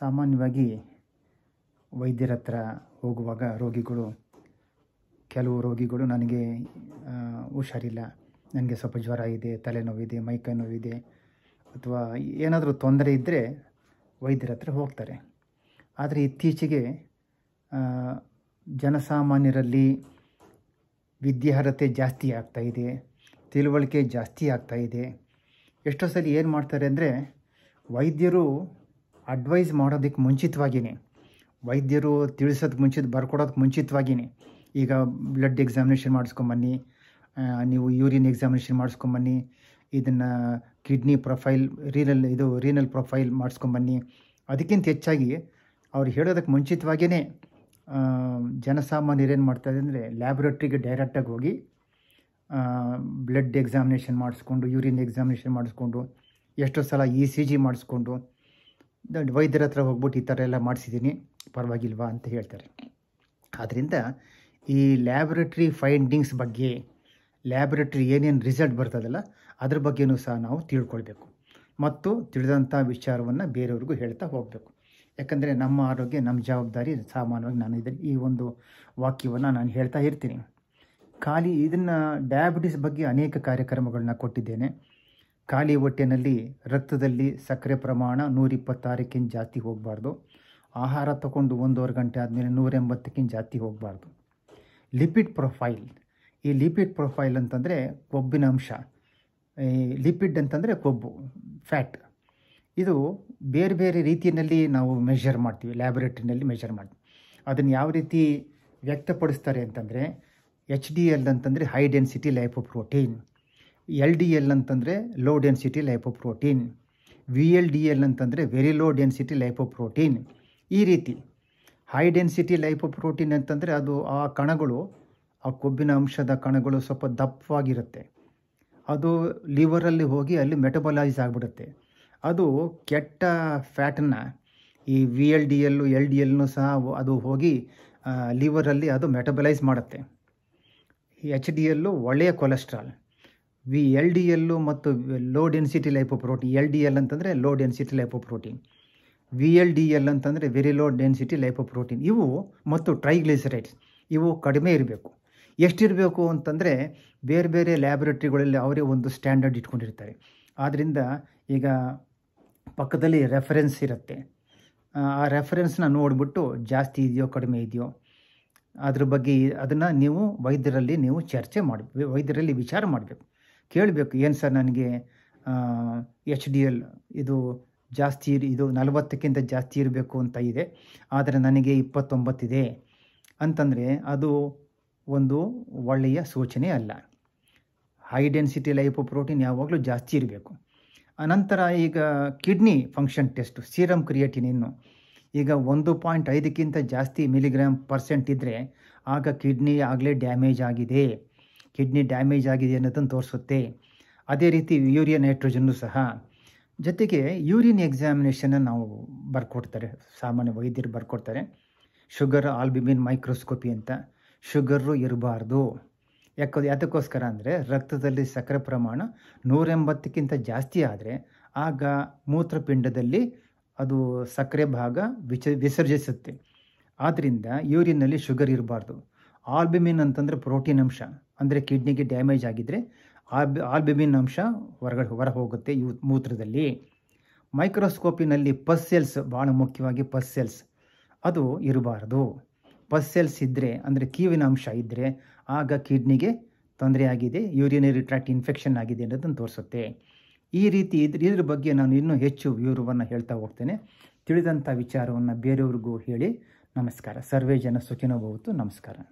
ಸಾಮಾನ್ಯವಾಗಿ ವೈದ್ಯರ ಹತ್ರ ಹೋಗುವಾಗ ರೋಗಿಗಳು ಕೆಲವು ರೋಗಿಗಳು ನನಗೆ ಹುಷಾರಿಲ್ಲ ನನಗೆ ಸ್ವಲ್ಪ ಜ್ವರ ಇದೆ ತಲೆನೋವಿದೆ ಮೈಕೈ ನೋವಿದೆ ಅಥವಾ ಏನಾದರೂ ತೊಂದರೆ ಇದ್ದರೆ ವೈದ್ಯರ ಹತ್ರ ಹೋಗ್ತಾರೆ ಆದರೆ ಇತ್ತೀಚೆಗೆ ಜನಸಾಮಾನ್ಯರಲ್ಲಿ ವಿದ್ಯಾರ್ಹತೆ ಜಾಸ್ತಿ ಆಗ್ತಾಯಿದೆ ತಿಳುವಳಿಕೆ ಜಾಸ್ತಿ ಆಗ್ತಾಯಿದೆ ಎಷ್ಟೋ ಸಲ ಏನು ಮಾಡ್ತಾರೆ ಅಂದರೆ ವೈದ್ಯರು ಅಡ್ವೈಸ್ ಮಾಡೋದಕ್ಕೆ ಮುಂಚಿತವಾಗಿಯೇ ವೈದ್ಯರು ತಿಳಿಸೋದಕ್ಕೆ ಮುಂಚಿತ ಬರ್ಕೊಡೋದಕ್ಕೆ ಮುಂಚಿತವಾಗಿಯೇ ಈಗ ಬ್ಲಡ್ ಎಕ್ಸಾಮಿನೇಷನ್ ಮಾಡಿಸ್ಕೊಂಬನ್ನಿ ನೀವು ಯೂರಿನ್ ಎಕ್ಸಾಮಿನೇಷನ್ ಮಾಡಿಸ್ಕೊಂಬನ್ನಿ ಇದನ್ನು ಕಿಡ್ನಿ ಪ್ರೊಫೈಲ್ ರೀನಲ್ ಇದು ರೀನಲ್ ಪ್ರೊಫೈಲ್ ಮಾಡಿಸ್ಕೊಂಬನ್ನಿ ಅದಕ್ಕಿಂತ ಹೆಚ್ಚಾಗಿ ಅವ್ರು ಹೇಳೋದಕ್ಕೆ ಮುಂಚಿತವಾಗಿಯೇ ಜನಸಾಮಾನ್ಯರು ಏನು ಮಾಡ್ತಾರೆ ಅಂದರೆ ಲ್ಯಾಬ್ರೇಟ್ರಿಗೆ ಡೈರೆಕ್ಟಾಗಿ ಹೋಗಿ ಬ್ಲಡ್ ಎಕ್ಸಾಮಿನೇಷನ್ ಮಾಡಿಸ್ಕೊಂಡು ಯೂರಿನ್ ಎಕ್ಸಾಮಿನೇಷನ್ ಮಾಡಿಸ್ಕೊಂಡು ಎಷ್ಟೋ ಸಲ ಇ ಸಿ ಜಿ ಮಾಡಿಸ್ಕೊಂಡು ವೈದ್ಯರ ಹತ್ರ ಹೋಗ್ಬಿಟ್ಟು ಈ ಥರ ಎಲ್ಲ ಮಾಡಿಸಿದ್ದೀನಿ ಪರವಾಗಿಲ್ವಾ ಅಂತ ಹೇಳ್ತಾರೆ ಆದ್ದರಿಂದ ಈ ಲ್ಯಾಬ್ರೇಟ್ರಿ ಫೈಂಡಿಂಗ್ಸ್ ಬಗ್ಗೆ ಲ್ಯಾಬ್ರೇಟ್ರಿ ಏನೇನು ರಿಸಲ್ಟ್ ಬರ್ತದಲ್ಲ ಅದ್ರ ಬಗ್ಗೆಯೂ ಸಹ ನಾವು ತಿಳ್ಕೊಳ್ಬೇಕು ಮತ್ತು ತಿಳಿದಂಥ ವಿಚಾರವನ್ನು ಬೇರೆಯವ್ರಿಗೂ ಹೇಳ್ತಾ ಹೋಗಬೇಕು ಯಾಕಂದರೆ ನಮ್ಮ ಆರೋಗ್ಯ ನಮ್ಮ ಜವಾಬ್ದಾರಿ ಸಾಮಾನ್ಯವಾಗಿ ನಾನು ಇದನ್ನು ಈ ಒಂದು ವಾಕ್ಯವನ್ನು ನಾನು ಹೇಳ್ತಾ ಇರ್ತೀನಿ ಖಾಲಿ ಇದನ್ನು ಡಯಾಬಿಟಿಸ್ ಬಗ್ಗೆ ಅನೇಕ ಕಾರ್ಯಕ್ರಮಗಳನ್ನ ಕೊಟ್ಟಿದ್ದೇನೆ ಖಾಲಿ ಹೊಟ್ಟೆನಲ್ಲಿ ರಕ್ತದಲ್ಲಿ ಸಕ್ಕರೆ ಪ್ರಮಾಣ ನೂರಿಪ್ಪತ್ತಾರಕ್ಕಿಂತ ಜಾಸ್ತಿ ಹೋಗಬಾರ್ದು ಆಹಾರ ತಗೊಂಡು ಒಂದೂವರೆ ಗಂಟೆ ಆದಮೇಲೆ ನೂರ ಎಂಬತ್ತಕ್ಕಿಂತ ಜಾಸ್ತಿ ಹೋಗಬಾರ್ದು ಲಿಪಿಡ್ ಪ್ರೊಫೈಲ್ ಈ ಲಿಪಿಡ್ ಪ್ರೊಫೈಲ್ ಅಂತಂದರೆ ಕೊಬ್ಬಿನ ಅಂಶ ಈ ಲಿಪಿಡ್ ಅಂತಂದರೆ ಕೊಬ್ಬು ಫ್ಯಾಟ್ ಇದು ಬೇರೆ ಬೇರೆ ರೀತಿಯಲ್ಲಿ ನಾವು ಮೆಷರ್ ಮಾಡ್ತೀವಿ ಲ್ಯಾಬೊರೇಟ್ರಿನಲ್ಲಿ ಮೆಷರ್ ಮಾಡ್ತೀವಿ ಅದನ್ನು ಯಾವ ರೀತಿ ವ್ಯಕ್ತಪಡಿಸ್ತಾರೆ ಅಂತಂದರೆ ಎಚ್ ಡಿ ಎಲ್ ಅಂತಂದರೆ high density lipoprotein L D L ಅಂತಂದರೆ low density protein V L D L ಅಂತಂದರೆ ವೆರಿ ಲೋ ಡೆನ್ಸಿಟಿ ಪ್ರೋಟೀನ್ ಈ ರೀತಿ ಹೈ ಡೆನ್ಸಿಟಿ ಪ್ರೋಟೀನ್ ಅಂತಂದರೆ ಅದು ಆ ಕಣಗಳು ಆ ಕೊಬ್ಬಿನ ಅಂಶದ ಕಣಗಳು ಸ್ವಲ್ಪ ದಪ್ಪವಾಗಿರುತ್ತೆ ಅದು ಲಿವರಲ್ಲಿ ಹೋಗಿ ಅಲ್ಲಿ ಮೆಟಬಲೈಸ್ ಆಗಿಬಿಡುತ್ತೆ ಅದು ಕೆಟ್ಟ ಫ್ಯಾಟನ್ನು ಈ V L D L L D ಎಲ್ನು ಸಹ ಅದು ಹೋಗಿ ಲಿವರಲ್ಲಿ ಅದು ಮೆಟಬಲೈಸ್ ಮಾಡುತ್ತೆ ಎಚ್ ಡಿ ಎಲ್ಲು ಒಳ್ಳೆಯ cholesterol V L D L ಮತ್ತು low density lipoprotein L D L ಅಂತಂದರೆ low density protein V L D L ಅಂತಂದರೆ ವೆರಿ ಲೋ ಡೆನ್ಸಿಟಿ ಪ್ರೋಟೀನ್ ಇವು ಮತ್ತು ಟ್ರೈಗ್ಲಿಸರೈಡ್ಸ್ ಇವು ಕಡಿಮೆ ಇರಬೇಕು ಎಷ್ಟಿರಬೇಕು ಅಂತಂದರೆ ಬೇರೆ ಬೇರೆ ಲ್ಯಾಬೊರೇಟ್ರಿಗಳಲ್ಲಿ ಅವರೇ ಒಂದು ಸ್ಟ್ಯಾಂಡರ್ಡ್ ಇಟ್ಕೊಂಡಿರ್ತಾರೆ ಆದ್ದರಿಂದ ಈಗ ಪಕ್ಕದಲ್ಲಿ ರೆಫರೆನ್ಸ್ ಇರುತ್ತೆ ಆ ರೆಫರೆನ್ಸ್ನ ನೋಡಿಬಿಟ್ಟು ಜಾಸ್ತಿ ಇದೆಯೋ ಕಡಿಮೆ ಇದೆಯೋ ಅದ್ರ ಬಗ್ಗೆ ಅದನ್ನು ನೀವು ವೈದ್ಯರಲ್ಲಿ ನೀವು ಚರ್ಚೆ ಮಾಡಬೇಕು ವೈದ್ಯರಲ್ಲಿ ವಿಚಾರ ಮಾಡಬೇಕು ಕೇಳಬೇಕು ಏನು ಸರ್ ನನಗೆ ಎಚ್ ಡಿ ಎಲ್ ಇದು ಜಾಸ್ತಿ ಇದು ನಲವತ್ತಕ್ಕಿಂತ ಜಾಸ್ತಿ ಇರಬೇಕು ಅಂತ ಇದೆ ಆದರೆ ನನಗೆ ಇಪ್ಪತ್ತೊಂಬತ್ತಿದೆ ಅಂತಂದರೆ ಅದು ಒಂದು ಒಳ್ಳೆಯ ಸೂಚನೆ ಅಲ್ಲ ಹೈ ಡೆನ್ಸಿಟಿ ಪ್ರೋಟೀನ್ ಯಾವಾಗಲೂ ಜಾಸ್ತಿ ಇರಬೇಕು ಅನಂತರ ಈಗ ಕಿಡ್ನಿ ಫಂಕ್ಷನ್ ಟೆಸ್ಟು ಸೀರಮ್ ಇನ್ನು ಈಗ ಒಂದು ಪಾಯಿಂಟ್ ಐದಕ್ಕಿಂತ ಜಾಸ್ತಿ ಮಿಲಿಗ್ರಾಮ್ ಪರ್ಸೆಂಟ್ ಇದ್ದರೆ ಆಗ ಕಿಡ್ನಿ ಆಗಲೇ ಡ್ಯಾಮೇಜ್ ಆಗಿದೆ ಕಿಡ್ನಿ ಡ್ಯಾಮೇಜ್ ಆಗಿದೆ ಅನ್ನೋದನ್ನು ತೋರಿಸುತ್ತೆ ಅದೇ ರೀತಿ ಯೂರಿಯಾ ನೈಟ್ರೋಜನ್ನು ಸಹ ಜೊತೆಗೆ ಯೂರಿನ್ ಎಕ್ಸಾಮಿನೇಷನ್ನ ನಾವು ಬರ್ಕೊಡ್ತಾರೆ ಸಾಮಾನ್ಯ ವೈದ್ಯರು ಬರ್ಕೊಡ್ತಾರೆ ಶುಗರ್ ಆಲ್ಬಿಮಿನ್ ಮೈಕ್ರೋಸ್ಕೋಪಿ ಅಂತ ಶುಗರು ಇರಬಾರ್ದು ಯಾಕೆ ಅದಕ್ಕೋಸ್ಕರ ಅಂದರೆ ರಕ್ತದಲ್ಲಿ ಸಕ್ಕರೆ ಪ್ರಮಾಣ ಎಂಬತ್ತಕ್ಕಿಂತ ಜಾಸ್ತಿ ಆದರೆ ಆಗ ಮೂತ್ರಪಿಂಡದಲ್ಲಿ ಅದು ಸಕ್ಕರೆ ಭಾಗ ವಿಚ ವಿಸರ್ಜಿಸುತ್ತೆ ಆದ್ದರಿಂದ ಯೂರಿನಲ್ಲಿ ಶುಗರ್ ಇರಬಾರ್ದು ಆಲ್ಬಿಮಿನ್ ಅಂತಂದರೆ ಪ್ರೋಟೀನ್ ಅಂಶ ಅಂದರೆ ಕಿಡ್ನಿಗೆ ಡ್ಯಾಮೇಜ್ ಆಗಿದ್ದರೆ ಆಲ್ಬಿ ಆಲ್ಬಿಮಿನ್ ಅಂಶ ಹೊರಗಡೆ ಹೊರ ಹೋಗುತ್ತೆ ಇವು ಮೂತ್ರದಲ್ಲಿ ಮೈಕ್ರೋಸ್ಕೋಪಿನಲ್ಲಿ ಪಸ್ ಸೆಲ್ಸ್ ಭಾಳ ಮುಖ್ಯವಾಗಿ ಪಸ್ ಸೆಲ್ಸ್ ಅದು ಇರಬಾರ್ದು ಪಸ್ ಸೆಲ್ಸ್ ಇದ್ದರೆ ಅಂದರೆ ಕೀವಿನ ಅಂಶ ಇದ್ದರೆ ಆಗ ಕಿಡ್ನಿಗೆ ತೊಂದರೆ ಆಗಿದೆ ಯೂರಿನರಿ ಟ್ರ್ಯಾಕ್ಟ್ ಇನ್ಫೆಕ್ಷನ್ ಆಗಿದೆ ಅನ್ನೋದನ್ನು ತೋರಿಸುತ್ತೆ ಈ ರೀತಿ ಇದ್ರ ಇದ್ರ ಬಗ್ಗೆ ನಾನು ಇನ್ನೂ ಹೆಚ್ಚು ವಿವರವನ್ನು ಹೇಳ್ತಾ ಹೋಗ್ತೇನೆ ತಿಳಿದಂಥ ವಿಚಾರವನ್ನು ಬೇರೆಯವ್ರಿಗೂ ಹೇಳಿ ನಮಸ್ಕಾರ ಸರ್ವೇ ಜನ ಸುಖಿನೋ ನಮಸ್ಕಾರ